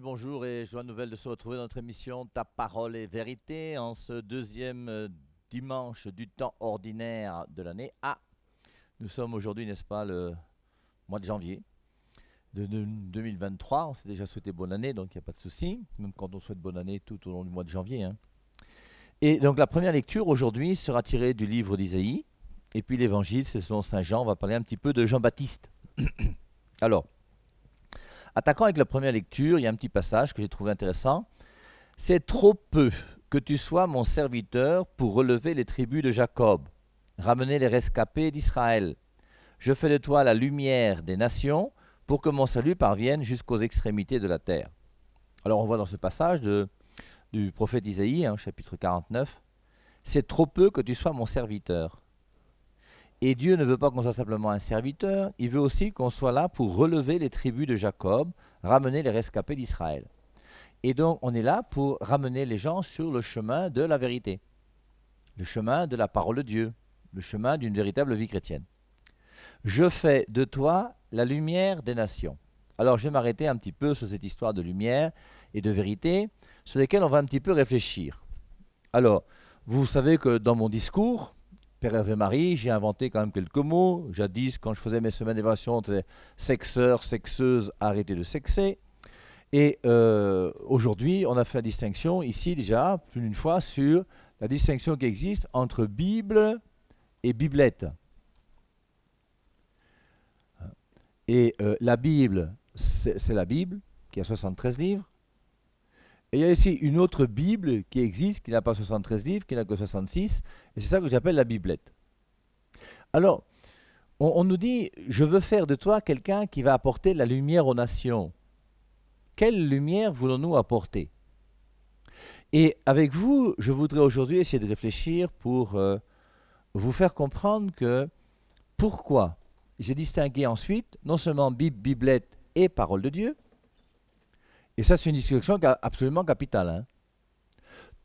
bonjour et joie nouvelle de se retrouver dans notre émission Ta parole est vérité en ce deuxième euh, dimanche du temps ordinaire de l'année Ah, Nous sommes aujourd'hui, n'est-ce pas, le mois de janvier de 2023. On s'est déjà souhaité bonne année, donc il n'y a pas de souci, même quand on souhaite bonne année tout au long du mois de janvier. Hein. Et donc la première lecture aujourd'hui sera tirée du livre d'Isaïe. Et puis l'évangile, c'est selon Saint Jean, on va parler un petit peu de Jean-Baptiste. Alors, Attaquant avec la première lecture, il y a un petit passage que j'ai trouvé intéressant. C'est trop peu que tu sois mon serviteur pour relever les tribus de Jacob, ramener les rescapés d'Israël. Je fais de toi la lumière des nations pour que mon salut parvienne jusqu'aux extrémités de la terre. Alors on voit dans ce passage de, du prophète Isaïe, hein, chapitre 49, C'est trop peu que tu sois mon serviteur. Et Dieu ne veut pas qu'on soit simplement un serviteur, il veut aussi qu'on soit là pour relever les tribus de Jacob, ramener les rescapés d'Israël. Et donc on est là pour ramener les gens sur le chemin de la vérité, le chemin de la parole de Dieu, le chemin d'une véritable vie chrétienne. Je fais de toi la lumière des nations. Alors je vais m'arrêter un petit peu sur cette histoire de lumière et de vérité, sur lesquelles on va un petit peu réfléchir. Alors, vous savez que dans mon discours, Père Hervé Marie, j'ai inventé quand même quelques mots. Jadis, quand je faisais mes semaines d'évaluation, c'était sexeur, sexeuse, arrêtez de sexer. Et euh, aujourd'hui, on a fait la distinction, ici déjà, plus d'une fois, sur la distinction qui existe entre Bible et Biblette. Et euh, la Bible, c'est la Bible, qui a 73 livres. Et il y a ici une autre Bible qui existe, qui n'a pas 73 livres, qui n'a que 66, et c'est ça que j'appelle la Biblette. Alors, on, nous dit, je veux faire de toi quelqu'un qui va apporter la lumière aux nations. Quelle lumière voulons-nous apporter Et avec vous, je voudrais aujourd'hui essayer de réfléchir pour euh, vous faire comprendre que pourquoi j'ai distingué ensuite non seulement Bible, Biblette et Parole de Dieu, et ça, c'est une distinction absolument capitale. Hein.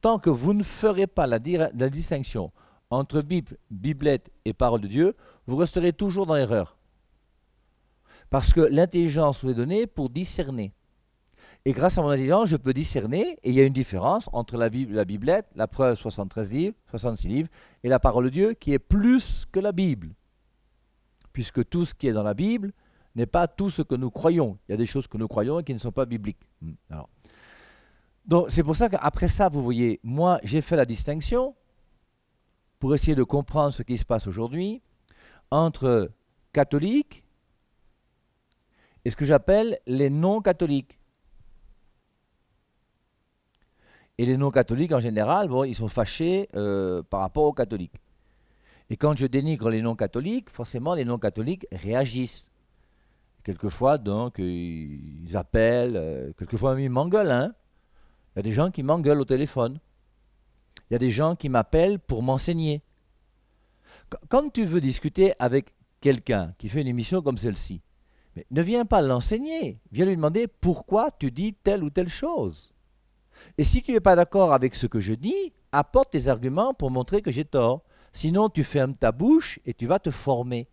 Tant que vous ne ferez pas la, distinction entre Bible, Biblette et Parole de Dieu, vous resterez toujours dans l'erreur. Parce que l'intelligence vous est donnée pour discerner. Et grâce à mon intelligence, je peux discerner, et il y a une différence entre la Bible, la Biblette, la preuve 73 livres, 66 livres, et la parole de Dieu qui est plus que la Bible. Puisque tout ce qui est dans la Bible n'est pas tout ce que nous croyons. Il y a des choses que nous croyons et qui ne sont pas bibliques. Hmm. donc c'est pour ça qu'après ça, vous voyez, moi j'ai fait la distinction pour essayer de comprendre ce qui se passe aujourd'hui entre catholiques et ce que j'appelle les non-catholiques. Et les non-catholiques en général, bon, ils sont fâchés euh, par rapport aux catholiques. Et quand je dénigre les non-catholiques, forcément les non-catholiques réagissent. Quelquefois, donc, ils appellent, euh, quelquefois ils m'engueulent. Hein. il y a des gens qui m'engueulent au téléphone. Il y a des gens qui m'appellent pour m'enseigner. Quand tu veux discuter avec quelqu'un qui fait une émission comme celle-ci, mais ne viens pas l'enseigner, viens lui demander pourquoi tu dis telle ou telle chose. Et si tu n'es pas d'accord avec ce que je dis, apporte tes arguments pour montrer que j'ai tort. Sinon, tu fermes ta bouche et tu vas te former.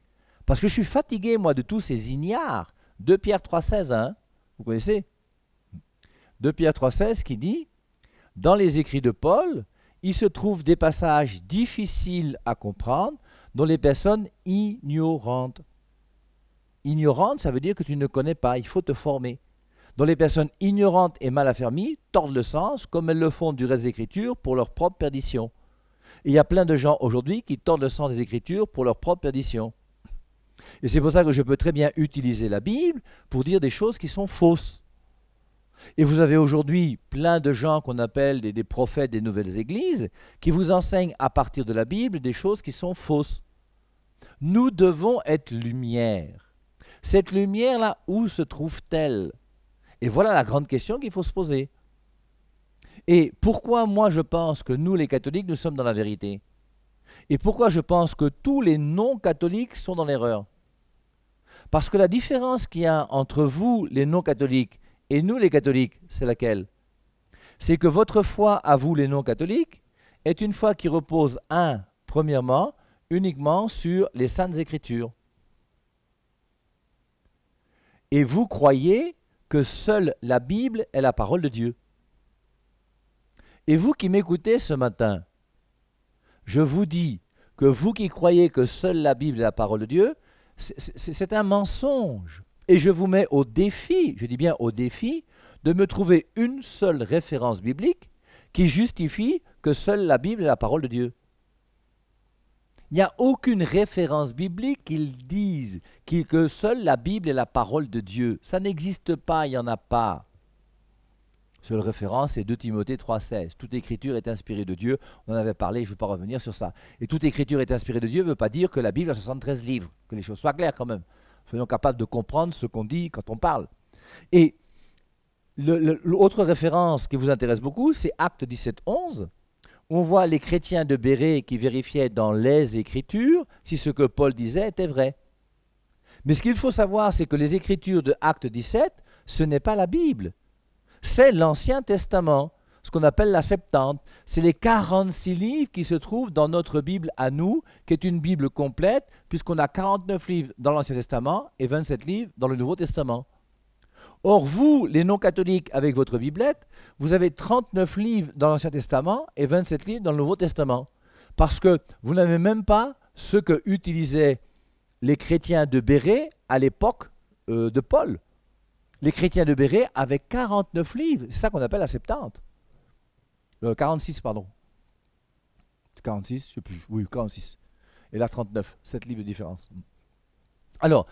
Parce que je suis fatigué, moi, de tous ces ignares. 2 Pierre 3,16, hein vous connaissez 2 Pierre 3,16 qui dit Dans les écrits de Paul, il se trouve des passages difficiles à comprendre dont les personnes ignorantes. Ignorantes, ça veut dire que tu ne connais pas, il faut te former. Dont les personnes ignorantes et mal affermies tordent le sens comme elles le font du reste des Écritures pour leur propre perdition. Et il y a plein de gens aujourd'hui qui tordent le sens des Écritures pour leur propre perdition. Et c'est pour ça que je peux très bien utiliser la Bible pour dire des choses qui sont fausses. Et vous avez aujourd'hui plein de gens qu'on appelle des, prophètes des nouvelles églises qui vous enseignent à partir de la Bible des choses qui sont fausses. Nous devons être lumière. Cette lumière-là, où se trouve-t-elle Et voilà la grande question qu'il faut se poser. Et pourquoi moi je pense que nous les catholiques, nous sommes dans la vérité et pourquoi je pense que tous les non-catholiques sont dans l'erreur Parce que la différence qu'il y a entre vous, les non-catholiques, et nous, les catholiques, c'est laquelle C'est que votre foi, à vous, les non-catholiques, est une foi qui repose, un, premièrement, uniquement sur les saintes écritures. Et vous croyez que seule la Bible est la parole de Dieu. Et vous qui m'écoutez ce matin, je vous dis que vous qui croyez que seule la Bible est la parole de Dieu, c'est un mensonge. Et je vous mets au défi, je dis bien au défi, de me trouver une seule référence biblique qui justifie que seule la Bible est la parole de Dieu. Il n'y a aucune référence biblique qui dise que seule la Bible est la parole de Dieu. Ça n'existe pas, il n'y en a pas. Seule référence est 2 Timothée 3,16. Toute écriture est inspirée de Dieu. On en avait parlé, je ne vais pas revenir sur ça. Et toute écriture est inspirée de Dieu ne veut pas dire que la Bible a 73 livres. Que les choses soient claires quand même. Soyons capables de comprendre ce qu'on dit quand on parle. Et l'autre référence qui vous intéresse beaucoup, c'est Acte 17,11. on voit les chrétiens de Béret qui vérifiaient dans les Écritures si ce que Paul disait était vrai. Mais ce qu'il faut savoir, c'est que les Écritures de Acte 17, ce n'est pas la Bible c'est l'Ancien Testament, ce qu'on appelle la Septante. C'est les 46 livres qui se trouvent dans notre Bible à nous, qui est une Bible complète, puisqu'on a 49 livres dans l'Ancien Testament et 27 livres dans le Nouveau Testament. Or, vous, les non-catholiques, avec votre biblette, vous avez 39 livres dans l'Ancien Testament et 27 livres dans le Nouveau Testament. Parce que vous n'avez même pas ce que utilisaient les chrétiens de Béret à l'époque euh, de Paul les chrétiens de Béret avaient 49 livres. C'est ça qu'on appelle la Septante. 46, euh, pardon. 46, je sais plus. Oui, 46. Et là, 39. 7 livres de différence. Alors,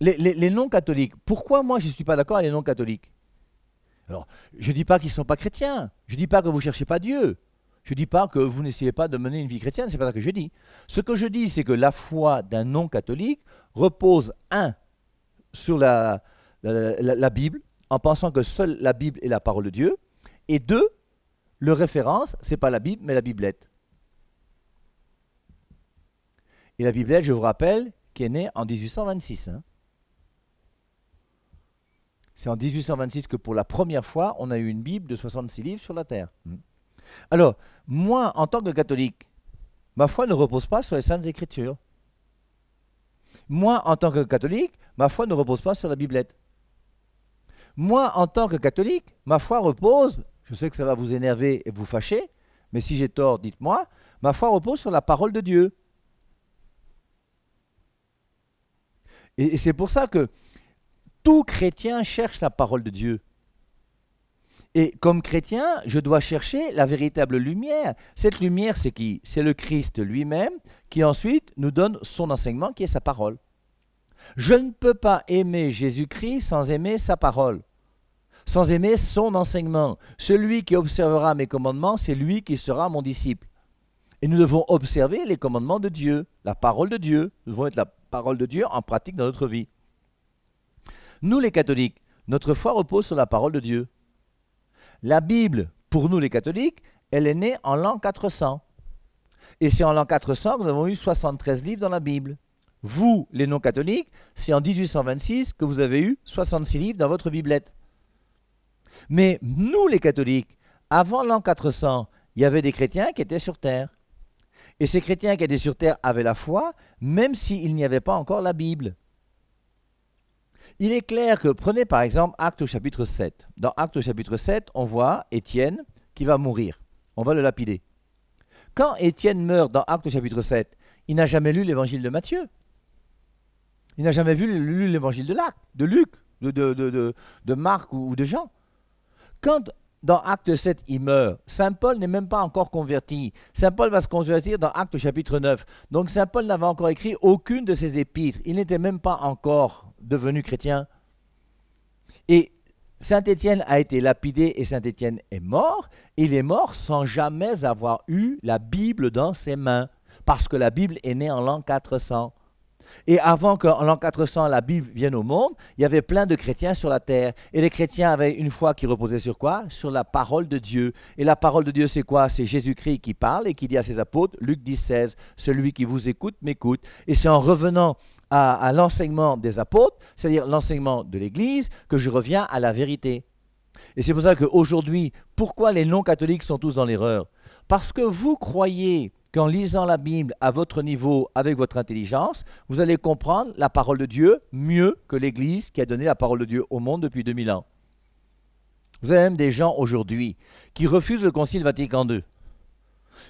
les, non-catholiques, pourquoi moi je ne suis pas d'accord avec les non-catholiques Alors, je ne dis pas qu'ils ne sont pas chrétiens. Je ne dis pas que vous ne cherchez pas Dieu. Je ne dis pas que vous n'essayez pas de mener une vie chrétienne, Ce n'est pas ça que je dis. Ce que je dis, c'est que la foi d'un non-catholique repose, un, sur la, la, Bible, en pensant que seule la Bible est la parole de Dieu. Et deux, le référence, c'est pas la Bible, mais la Biblette. Et la Biblette, je vous rappelle, qui est née en 1826. Hein. C'est en 1826 que pour la première fois, on a eu une Bible de 66 livres sur la Terre. Hmm. Alors, moi, en tant que catholique, ma foi ne repose pas sur les Saintes Écritures. Moi, en tant que catholique, ma foi ne repose pas sur la Biblette. Moi, en tant que catholique, ma foi repose, je sais que ça va vous énerver et vous fâcher, mais si j'ai tort, dites-moi, ma foi repose sur la parole de Dieu. Et, et c'est pour ça que tout chrétien cherche la parole de Dieu. Et comme chrétien, je dois chercher la véritable lumière. Cette lumière, c'est qui C'est le Christ lui-même qui ensuite nous donne son enseignement qui est sa parole. Je ne peux pas aimer Jésus-Christ sans aimer sa parole, sans aimer son enseignement. Celui qui observera mes commandements, c'est lui qui sera mon disciple. Et nous devons observer les commandements de Dieu, la parole de Dieu. Nous devons être la parole de Dieu en pratique dans notre vie. Nous les catholiques, notre foi repose sur la parole de Dieu. La Bible, pour nous les catholiques, elle est née en l'an 400. Et c'est en l'an 400 que nous avons eu 73 livres dans la Bible. Vous, les non-catholiques, c'est en 1826 que vous avez eu 66 livres dans votre biblette. Mais nous, les catholiques, avant l'an 400, il y avait des chrétiens qui étaient sur terre. Et ces chrétiens qui étaient sur terre avaient la foi, même s'il n'y avait pas encore la Bible. Il est clair que, prenez par exemple Acte au chapitre 7. Dans Acte au chapitre 7, on voit Étienne qui va mourir. On va le lapider. Quand Étienne meurt dans Acte au chapitre 7, il n'a jamais lu l'évangile de Matthieu. Il n'a jamais vu, lu l'évangile de, de Luc, de, de, Marc ou, ou de Jean. Quand dans Acte 7, il meurt. Saint Paul n'est même pas encore converti. Saint Paul va se convertir dans Acte chapitre 9. Donc Saint Paul n'avait encore écrit aucune de ses épîtres. Il n'était même pas encore devenu chrétien. Et Saint Étienne a été lapidé et Saint Étienne est mort. Il est mort sans jamais avoir eu la Bible dans ses mains, parce que la Bible est née en l'an 400. Et avant qu'en l'an 400 la Bible vienne au monde, il y avait plein de chrétiens sur la terre. Et les chrétiens avaient une foi qui reposait sur quoi Sur la parole de Dieu. Et la parole de Dieu, c'est quoi C'est Jésus-Christ qui parle et qui dit à ses apôtres, Luc 10, 16, celui qui vous écoute m'écoute. Et c'est en revenant à, l'enseignement des apôtres, c'est-à-dire l'enseignement de l'Église, que je reviens à la vérité. Et c'est pour ça qu'aujourd'hui, pourquoi les non-catholiques sont tous dans l'erreur Parce que vous croyez qu'en lisant la Bible à votre niveau, avec votre intelligence, vous allez comprendre la parole de Dieu mieux que l'Église qui a donné la parole de Dieu au monde depuis 2000 ans. Vous avez même des gens aujourd'hui qui refusent le Concile Vatican II.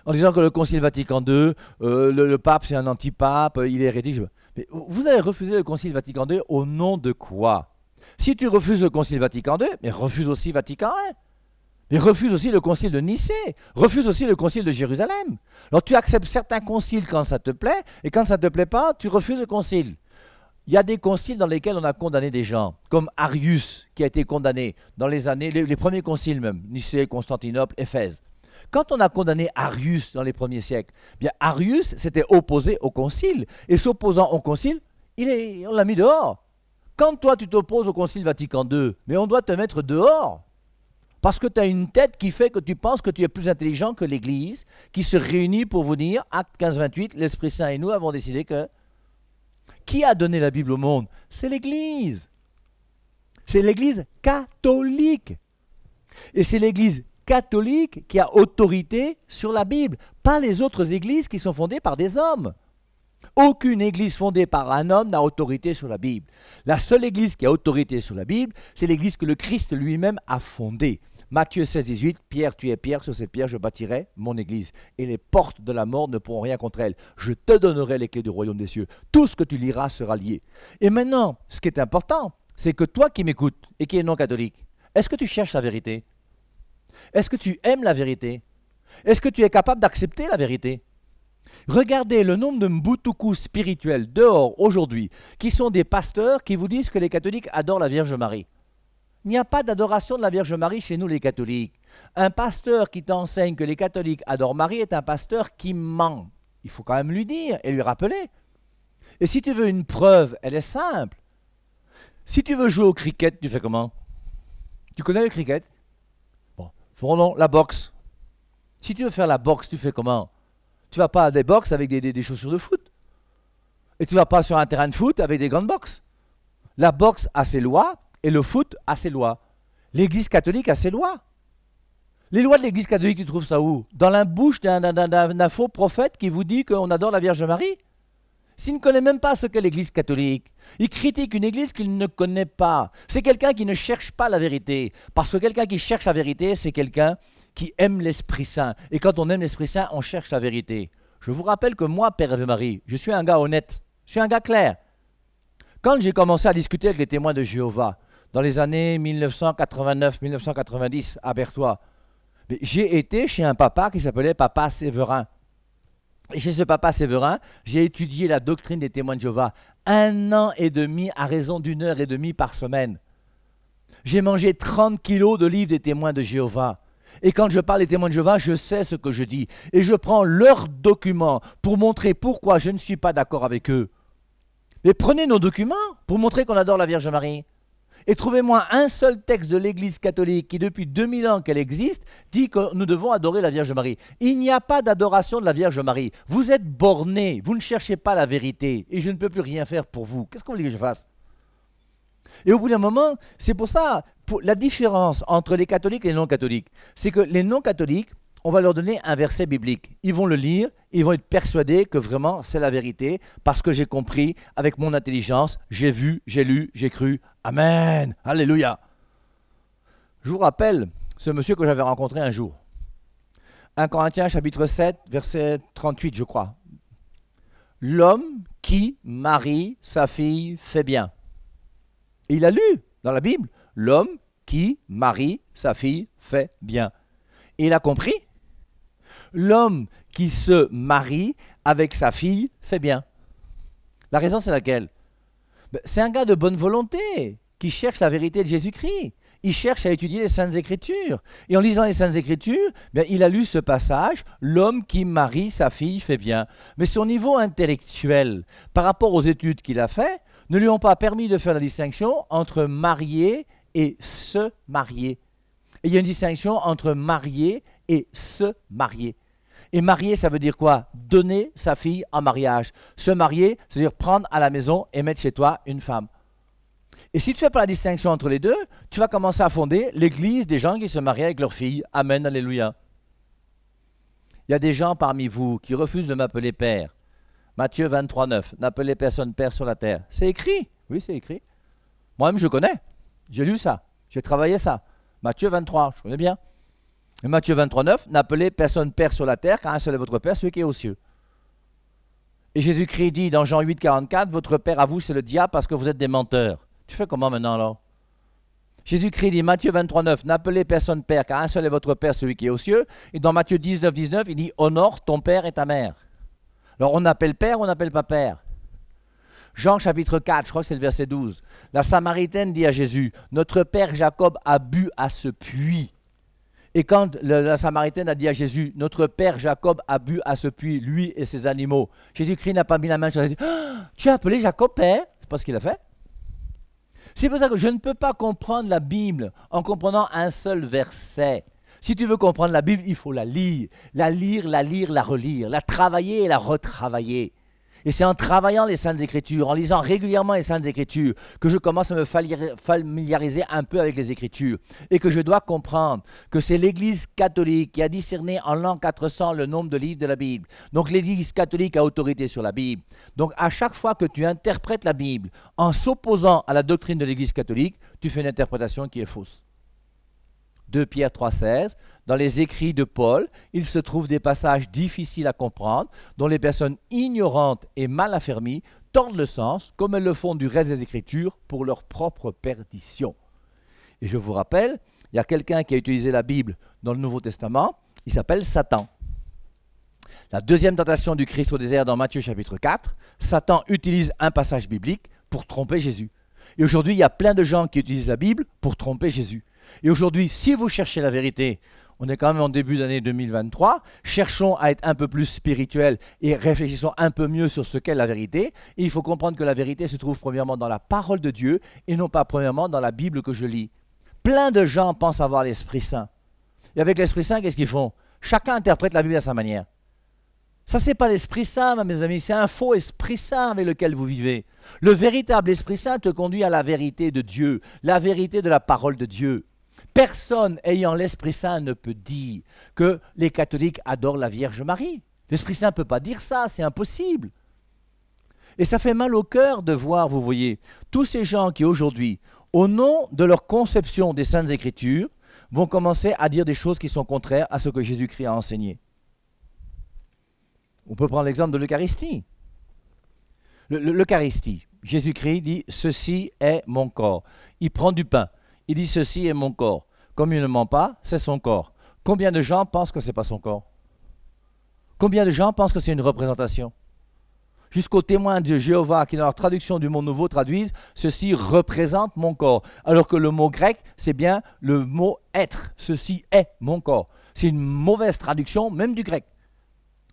En disant que le Concile Vatican II, euh, le, pape c'est un antipape, euh, il est hérétique. Mais vous allez refuser le Concile Vatican II au nom de quoi Si tu refuses le Concile Vatican II, mais refuse aussi Vatican I. Il refuse aussi le concile de Nicée, refuse aussi le concile de Jérusalem. Alors tu acceptes certains conciles quand ça te plaît, et quand ça ne te plaît pas, tu refuses le concile. Il y a des conciles dans lesquels on a condamné des gens, comme Arius, qui a été condamné dans les années, les, premiers conciles même, Nicée, Constantinople, Éphèse. Quand on a condamné Arius dans les premiers siècles, bien Arius s'était opposé au concile, et s'opposant au concile, il est, on l'a mis dehors. Quand toi tu t'opposes au concile Vatican II, mais on doit te mettre dehors. Parce que tu as une tête qui fait que tu penses que tu es plus intelligent que l'Église, qui se réunit pour vous dire, acte 15-28, l'Esprit Saint et nous avons décidé que... Qui a donné la Bible au monde C'est l'Église. C'est l'Église catholique. Et c'est l'Église catholique qui a autorité sur la Bible, pas les autres églises qui sont fondées par des hommes. Aucune église fondée par un homme n'a autorité sur la Bible. La seule église qui a autorité sur la Bible, c'est l'église que le Christ lui-même a fondée. Matthieu 16, 18, Pierre, tu es Pierre, sur ces pierres je bâtirai mon église, et les portes de la mort ne pourront rien contre elle. Je te donnerai les clés du royaume des cieux. Tout ce que tu liras sera lié. Et maintenant, ce qui est important, c'est que toi qui m'écoutes et qui es non catholique, est-ce que tu cherches la vérité Est-ce que tu aimes la vérité Est-ce que tu es capable d'accepter la vérité Regardez le nombre de mboutoukou spirituels dehors aujourd'hui qui sont des pasteurs qui vous disent que les catholiques adorent la Vierge Marie. Il n'y a pas d'adoration de la Vierge Marie chez nous les catholiques. Un pasteur qui t'enseigne que les catholiques adorent Marie est un pasteur qui ment. Il faut quand même lui dire et lui rappeler. Et si tu veux une preuve, elle est simple. Si tu veux jouer au cricket, tu fais comment Tu connais le cricket Bon, prenons la boxe. Si tu veux faire la boxe, tu fais comment Tu vas pas à des boxes avec des, chaussures de foot. Et tu vas pas sur un terrain de foot avec des de boxe. La boxe a ses lois, et le foot a ses lois. L'Église catholique a ses lois. Les lois de l'Église catholique, tu trouves ça où Dans la bouche d'un faux prophète qui vous dit qu'on adore la Vierge Marie S'il ne connaît même pas ce qu'est l'Église catholique, il critique une Église qu'il ne connaît pas. C'est quelqu'un qui ne cherche pas la vérité. Parce que quelqu'un qui cherche la vérité, c'est quelqu'un qui aime l'Esprit Saint. Et quand on aime l'Esprit Saint, on cherche la vérité. Je vous rappelle que moi, Père marie je suis un gars honnête. Je suis un gars clair. Quand j'ai commencé à discuter avec les témoins de Jéhovah, dans les années 1989-1990 à Bertois. J'ai été chez un papa qui s'appelait Papa Séverin. Et chez ce papa Séverin, j'ai étudié la doctrine des témoins de Jéhovah un an et demi à raison d'une heure et demie par semaine. J'ai mangé 30 kilos de livres des témoins de Jéhovah. Et quand je parle des témoins de Jéhovah, je sais ce que je dis. Et je prends leurs documents pour montrer pourquoi je ne suis pas d'accord avec eux. Mais prenez nos documents pour montrer qu'on adore la Vierge Marie. Et trouvez-moi un seul texte de l'Église catholique qui, depuis 2000 ans qu'elle existe, dit que nous devons adorer la Vierge Marie. Il n'y a pas d'adoration de la Vierge Marie. Vous êtes borné, vous ne cherchez pas la vérité, et je ne peux plus rien faire pour vous. Qu'est-ce qu'on voulez que je fasse et au bout d'un moment, c'est pour ça, pour la différence entre les catholiques et les non-catholiques, c'est que les non-catholiques, on va leur donner un verset biblique. Ils vont le lire, ils vont être persuadés que vraiment c'est la vérité, parce que j'ai compris avec mon intelligence, j'ai vu, j'ai lu, j'ai cru. Amen. Alléluia. Je vous rappelle ce monsieur que j'avais rencontré un jour. 1 Corinthiens chapitre 7, verset 38, je crois. L'homme qui marie sa fille fait bien. il a lu dans la Bible, l'homme qui marie sa fille fait bien. Et il a compris l'homme qui se marie avec sa fille fait bien. La raison, c'est laquelle ben, C'est un gars de bonne volonté qui cherche la vérité de Jésus-Christ. Il cherche à étudier les Saintes Écritures. Et en lisant les Saintes Écritures, ben, il a lu ce passage, l'homme qui marie sa fille fait bien. Mais son niveau intellectuel, par rapport aux études qu'il a faites, ne lui ont pas permis de faire la distinction entre marier » et se marier. il y a une distinction entre marier » et se marier. Et marier, ça veut dire quoi Donner sa fille en mariage. Se marier, c'est-à-dire prendre à la maison et mettre chez toi une femme. Et si tu ne fais pas la distinction entre les deux, tu vas commencer à fonder l'église des gens qui se marient avec leur fille. Amen, alléluia. Il y a des gens parmi vous qui refusent de m'appeler père. Matthieu 23, 9. N'appelez personne père sur la terre. C'est écrit. Oui, c'est écrit. Moi-même, je connais. J'ai lu ça. J'ai travaillé ça. Matthieu 23, je connais bien. Matthieu 23, 9, n'appelez personne Père sur la terre, car un seul est votre Père, celui qui est aux cieux. Et Jésus-Christ dit dans Jean 8, 44, votre Père à vous, c'est le diable, parce que vous êtes des menteurs. Tu fais comment maintenant alors Jésus-Christ dit, Matthieu 23, 9, n'appelez personne Père, car un seul est votre Père, celui qui est aux cieux. Et dans Matthieu 19, 19, il dit, honore ton Père et ta mère. Alors on appelle Père, on n'appelle pas Père. Jean chapitre 4, je crois que c'est le verset 12. La Samaritaine dit à Jésus, Notre Père Jacob a bu à ce puits. Et quand la Samaritaine a dit à Jésus, notre père Jacob a bu à ce puits, lui et ses animaux, Jésus-Christ n'a pas mis la main sur la tête. Ah, tu as appelé Jacob père hein? C'est pas ce qu'il a fait. C'est pour ça que je ne peux pas comprendre la Bible en comprenant un seul verset. Si tu veux comprendre la Bible, il faut la lire, la lire, la lire, la relire, la travailler et la retravailler. Et c'est en travaillant les Saintes Écritures, en lisant régulièrement les Saintes Écritures, que je commence à me familiariser un peu avec les Écritures. Et que je dois comprendre que c'est l'Église catholique qui a discerné en l'an 400 le nombre de livres de la Bible. Donc l'Église catholique a autorité sur la Bible. Donc à chaque fois que tu interprètes la Bible en s'opposant à la doctrine de l'Église catholique, tu fais une interprétation qui est fausse. 2 Pierre 3,16, dans les écrits de Paul, il se trouve des passages difficiles à comprendre, dont les personnes ignorantes et mal affermies tordent le sens, comme elles le font du reste des Écritures, pour leur propre perdition. Et je vous rappelle, il y a quelqu'un qui a utilisé la Bible dans le Nouveau Testament, il s'appelle Satan. La deuxième tentation du Christ au désert dans Matthieu chapitre 4, Satan utilise un passage biblique pour tromper Jésus. Et aujourd'hui, il y a plein de gens qui utilisent la Bible pour tromper Jésus. Et aujourd'hui, si vous cherchez la vérité, on est quand même en début d'année 2023, cherchons à être un peu plus spirituels et réfléchissons un peu mieux sur ce qu'est la vérité. il faut comprendre que la vérité se trouve premièrement dans la parole de Dieu et non pas premièrement dans la Bible que je lis. Plein de gens pensent avoir l'Esprit Saint. Et avec l'Esprit Saint, qu'est-ce qu'ils font Chacun interprète la Bible à sa manière. Ça, ce n'est pas l'Esprit Saint, mes amis, c'est un faux Esprit Saint avec lequel vous vivez. Le véritable Esprit Saint te conduit à la vérité de Dieu, la vérité de la parole de Dieu. Personne ayant l'Esprit Saint ne peut dire que les catholiques adorent la Vierge Marie. L'Esprit Saint ne peut pas dire ça, c'est impossible. Et ça fait mal au cœur de voir, vous voyez, tous ces gens qui aujourd'hui, au nom de leur conception des Saintes Écritures, vont commencer à dire des choses qui sont contraires à ce que Jésus-Christ a enseigné. On peut prendre l'exemple de l'Eucharistie. L'Eucharistie, Jésus-Christ dit, ceci est mon corps. Il prend du pain. Il dit ceci est mon corps. Comme il ne ment pas, c'est son corps. Combien de gens pensent que ce n'est pas son corps Combien de gens pensent que c'est une représentation Jusqu'aux témoins de Jéhovah qui, dans leur traduction du mot nouveau, traduisent Ceci représente mon corps. Alors que le mot grec, c'est bien le mot être. Ceci est mon corps. C'est une mauvaise traduction, même du grec.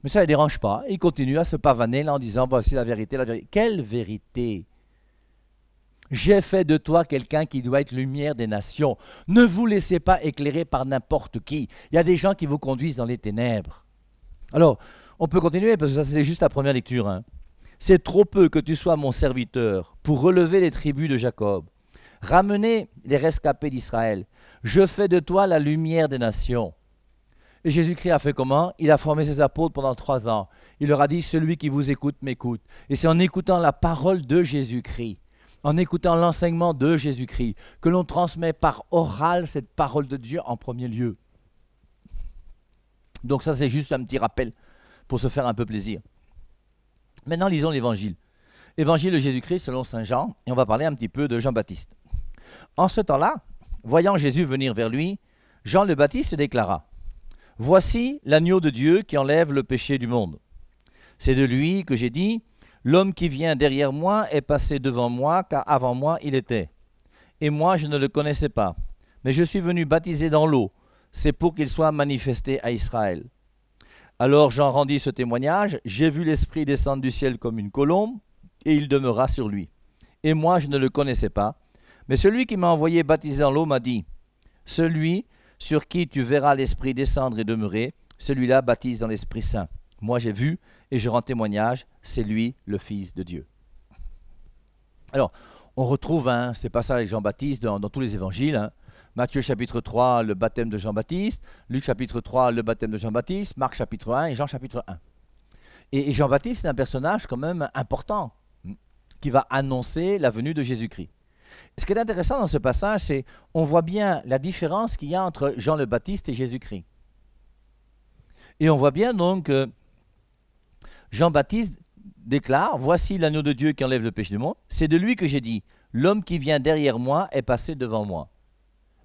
Mais ça ne les dérange pas. Ils continuent à se pavaner en disant Voici la vérité, la vérité. Quelle vérité j'ai fait de toi quelqu'un qui doit être lumière des nations. Ne vous laissez pas éclairer par n'importe qui. Il y a des gens qui vous conduisent dans les ténèbres. Alors, on peut continuer parce que ça, c'est juste la première lecture. Hein. C'est trop peu que tu sois mon serviteur pour relever les tribus de Jacob, ramener les rescapés d'Israël. Je fais de toi la lumière des nations. Et Jésus-Christ a fait comment Il a formé ses apôtres pendant trois ans. Il leur a dit, celui qui vous écoute m'écoute. Et c'est en écoutant la parole de Jésus-Christ en écoutant l'enseignement de Jésus-Christ, que l'on transmet par oral cette parole de Dieu en premier lieu. Donc ça, c'est juste un petit rappel pour se faire un peu plaisir. Maintenant, lisons l'Évangile. Évangile de Jésus-Christ selon Saint Jean, et on va parler un petit peu de Jean-Baptiste. En ce temps-là, voyant Jésus venir vers lui, Jean le Baptiste déclara, Voici l'agneau de Dieu qui enlève le péché du monde. C'est de lui que j'ai dit, L'homme qui vient derrière moi est passé devant moi, car avant moi il était. Et moi je ne le connaissais pas. Mais je suis venu baptiser dans l'eau. C'est pour qu'il soit manifesté à Israël. Alors j'en rendis ce témoignage. J'ai vu l'Esprit descendre du ciel comme une colombe, et il demeura sur lui. Et moi je ne le connaissais pas. Mais celui qui m'a envoyé baptiser dans l'eau m'a dit, Celui sur qui tu verras l'Esprit descendre et demeurer, celui-là baptise dans l'Esprit Saint. Moi j'ai vu et je rends témoignage, c'est lui le Fils de Dieu. Alors, on retrouve hein, ces passages avec Jean-Baptiste dans, tous les évangiles. Hein. Matthieu chapitre 3, le baptême de Jean-Baptiste. Luc chapitre 3, le baptême de Jean-Baptiste. Marc chapitre 1 et Jean chapitre 1. Et, Jean-Baptiste, c'est un personnage quand même important hmm, qui va annoncer la venue de Jésus-Christ. Ce qui est intéressant dans ce passage, c'est on voit bien la différence qu'il y a entre Jean le Baptiste et Jésus-Christ. Et on voit bien donc Jean-Baptiste déclare, Voici l'agneau de Dieu qui enlève le péché du monde, c'est de lui que j'ai dit, l'homme qui vient derrière moi est passé devant moi.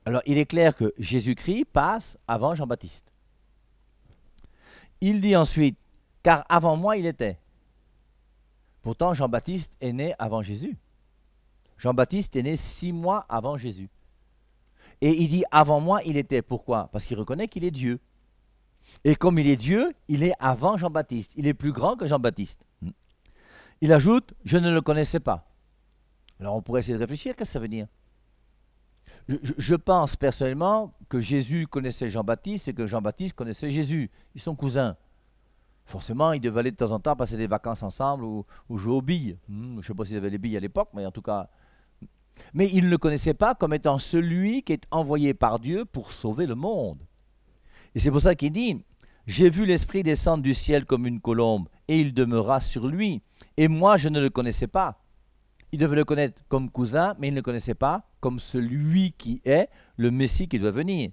Alors il est clair que Jésus-Christ passe avant Jean-Baptiste. Il dit ensuite, car avant moi il était. Pourtant Jean-Baptiste est né avant Jésus. Jean-Baptiste est né six mois avant Jésus. Et il dit, avant moi il était. Pourquoi Parce qu'il reconnaît qu'il est Dieu. Et comme il est Dieu, il est avant Jean-Baptiste. Il est plus grand que Jean-Baptiste. Hmm. Il ajoute, je ne le connaissais pas. Alors on pourrait essayer de réfléchir, qu'est-ce que ça veut dire je, pense personnellement que Jésus connaissait Jean-Baptiste et que Jean-Baptiste connaissait Jésus. Ils sont cousins. Forcément, ils devaient aller de temps en temps passer des vacances ensemble ou, jouer aux billes. Hmm, je ne sais pas s'ils avaient des billes à l'époque, mais en tout cas. Hmm. Mais ils ne le connaissaient pas comme étant celui qui est envoyé par Dieu pour sauver le monde. Et c'est pour ça qu'il dit, j'ai vu l'Esprit descendre du ciel comme une colombe, et il demeura sur lui. Et moi, je ne le connaissais pas. Il devait le connaître comme cousin, mais il ne le connaissait pas comme celui qui est le Messie qui doit venir.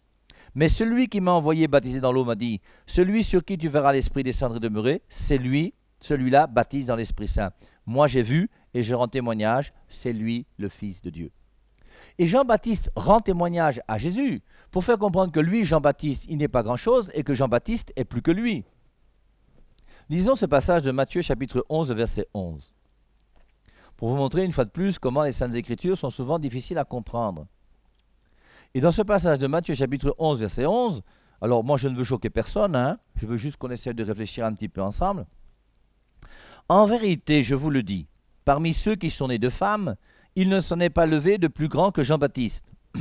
Mais celui qui m'a envoyé baptiser dans l'eau m'a dit, celui sur qui tu verras l'Esprit descendre et demeurer, c'est lui, celui-là baptise dans l'Esprit Saint. Moi j'ai vu et je rends témoignage, c'est lui le Fils de Dieu. Et Jean-Baptiste rend témoignage à Jésus pour faire comprendre que lui, Jean-Baptiste, il n'est pas grand-chose et que Jean-Baptiste est plus que lui. Lisons ce passage de Matthieu chapitre 11, verset 11, pour vous montrer une fois de plus comment les Saintes Écritures sont souvent difficiles à comprendre. Et dans ce passage de Matthieu chapitre 11, verset 11, alors moi je ne veux choquer personne, hein, je veux juste qu'on essaie de réfléchir un petit peu ensemble. En vérité, je vous le dis, parmi ceux qui sont nés de femmes, il ne s'en est pas levé de plus grand que Jean-Baptiste.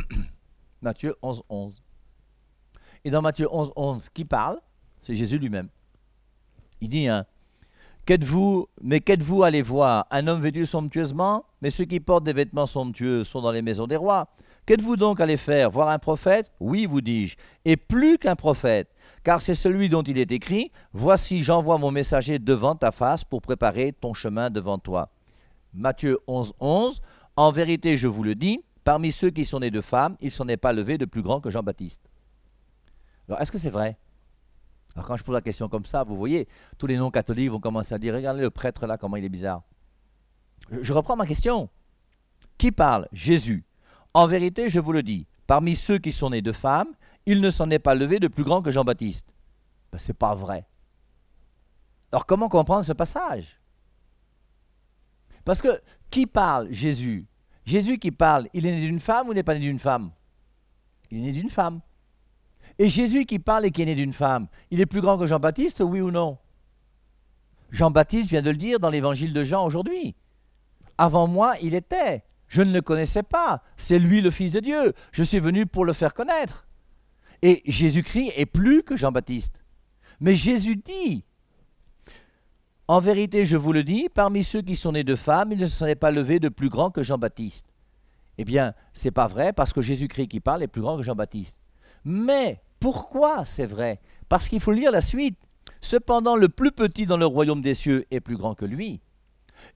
Matthieu 11, 11. Et dans Matthieu 11, 11, qui parle C'est Jésus lui-même. Il dit, hein, Qu'êtes-vous, mais qu'êtes-vous allé voir Un homme vêtu somptueusement Mais ceux qui portent des vêtements somptueux sont dans les maisons des rois. Qu'êtes-vous donc allé faire Voir un prophète Oui, vous dis-je, et plus qu'un prophète, car c'est celui dont il est écrit Voici, j'envoie mon messager devant ta face pour préparer ton chemin devant toi. Matthieu 11, 11. En vérité, je vous le dis, parmi ceux qui sont nés de femmes, il s'en est pas levé de plus grand que Jean-Baptiste. Alors, est-ce que c'est vrai Alors, quand je pose la question comme ça, vous voyez, tous les non-catholiques vont commencer à dire Regardez le prêtre là, comment il est bizarre. Je, reprends ma question. Qui parle Jésus. En vérité, je vous le dis, parmi ceux qui sont nés de femmes, il ne s'en est pas levé de plus grand que Jean-Baptiste. Ce ben, c'est pas vrai. Alors, comment comprendre ce passage Parce que qui parle Jésus Jésus qui parle, il est né d'une femme ou n'est pas né d'une femme Il est né d'une femme. Et Jésus qui parle et qui est né d'une femme, il est plus grand que Jean-Baptiste, oui ou non Jean-Baptiste vient de le dire dans l'évangile de Jean aujourd'hui. Avant moi, il était. Je ne le connaissais pas. C'est lui le Fils de Dieu. Je suis venu pour le faire connaître. Et Jésus-Christ est plus que Jean-Baptiste. Mais Jésus dit, en vérité, je vous le dis, parmi ceux qui sont nés de femmes, il ne serait pas levé de plus grand que Jean-Baptiste. Eh bien, c'est pas vrai parce que Jésus-Christ qui parle est plus grand que Jean-Baptiste. Mais pourquoi c'est vrai Parce qu'il faut lire la suite. Cependant, le plus petit dans le royaume des cieux est plus grand que lui.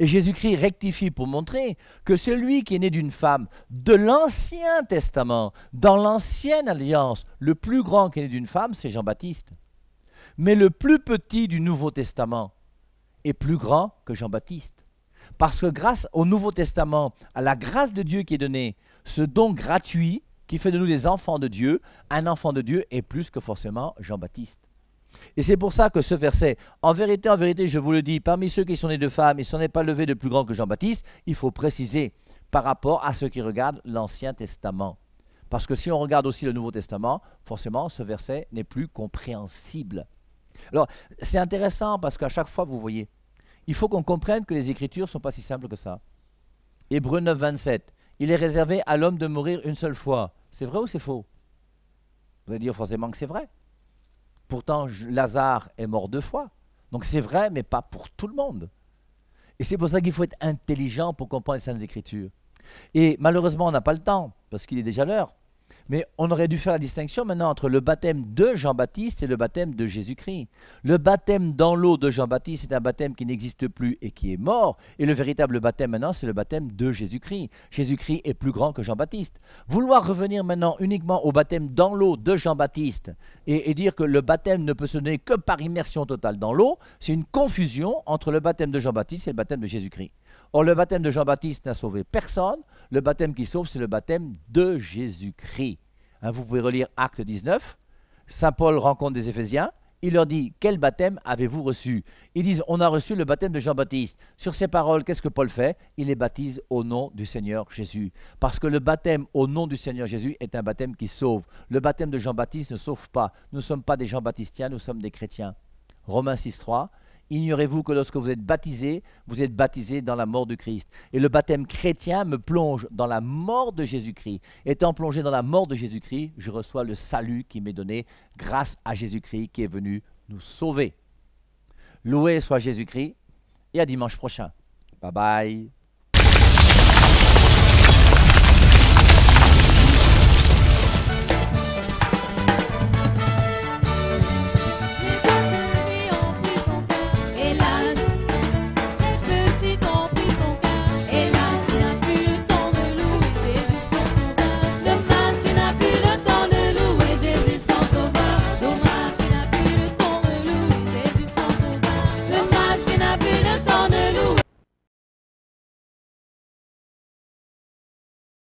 Et Jésus-Christ rectifie pour montrer que celui qui est né d'une femme de l'Ancien Testament, dans l'Ancienne Alliance, le plus grand qui est né d'une femme, c'est Jean-Baptiste. Mais le plus petit du Nouveau Testament, est plus grand que Jean-Baptiste. Parce que grâce au Nouveau Testament, à la grâce de Dieu qui est donnée, ce don gratuit qui fait de nous des enfants de Dieu, un enfant de Dieu est plus que forcément Jean-Baptiste. Et c'est pour ça que ce verset, en vérité, en vérité, je vous le dis, parmi ceux qui sont nés de femmes, et s'en est pas levé de plus grand que Jean-Baptiste, il faut préciser par rapport à ceux qui regardent l'Ancien Testament. Parce que si on regarde aussi le Nouveau Testament, forcément, ce verset n'est plus compréhensible. Alors, c'est intéressant parce qu'à chaque fois, vous voyez, il faut qu'on comprenne que les Écritures ne sont pas si simples que ça. Hébreu 9, 27. Il est réservé à l'homme de mourir une seule fois. C'est vrai ou c'est faux Vous allez dire forcément que c'est vrai. Pourtant, Lazare est mort deux fois. Donc c'est vrai, mais pas pour tout le monde. Et c'est pour ça qu'il faut être intelligent pour comprendre les Saintes Écritures. Et malheureusement, on n'a pas le temps, parce qu'il est déjà l'heure. Mais on aurait dû faire la distinction maintenant entre le baptême de Jean-Baptiste et le baptême de Jésus-Christ. Le baptême dans l'eau de Jean-Baptiste est un baptême qui n'existe plus et qui est mort. Et le véritable baptême maintenant, c'est le baptême de Jésus-Christ. Jésus-Christ est plus grand que Jean-Baptiste. Vouloir revenir maintenant uniquement au baptême dans l'eau de Jean-Baptiste et, et, dire que le baptême ne peut se donner que par immersion totale dans l'eau, c'est une confusion entre le baptême de Jean-Baptiste et le baptême de Jésus-Christ. Or, le baptême de Jean-Baptiste n'a sauvé personne. Le baptême qui sauve, c'est le baptême de Jésus-Christ. Hein, vous pouvez relire Acte 19. Saint Paul rencontre des Éphésiens. Il leur dit Quel baptême avez-vous reçu Ils disent On a reçu le baptême de Jean-Baptiste. Sur ces paroles, qu'est-ce que Paul fait Il les baptise au nom du Seigneur Jésus. Parce que le baptême au nom du Seigneur Jésus est un baptême qui sauve. Le baptême de Jean-Baptiste ne sauve pas. Nous ne sommes pas des Jean-Baptistiens, nous sommes des chrétiens. Romains 6,3 Ignorez-vous que lorsque vous êtes baptisé, vous êtes baptisé dans la mort du Christ. Et le baptême chrétien me plonge dans la mort de Jésus-Christ. Étant plongé dans la mort de Jésus-Christ, je reçois le salut qui m'est donné grâce à Jésus-Christ qui est venu nous sauver. Loué soit Jésus-Christ et à dimanche prochain. Bye bye.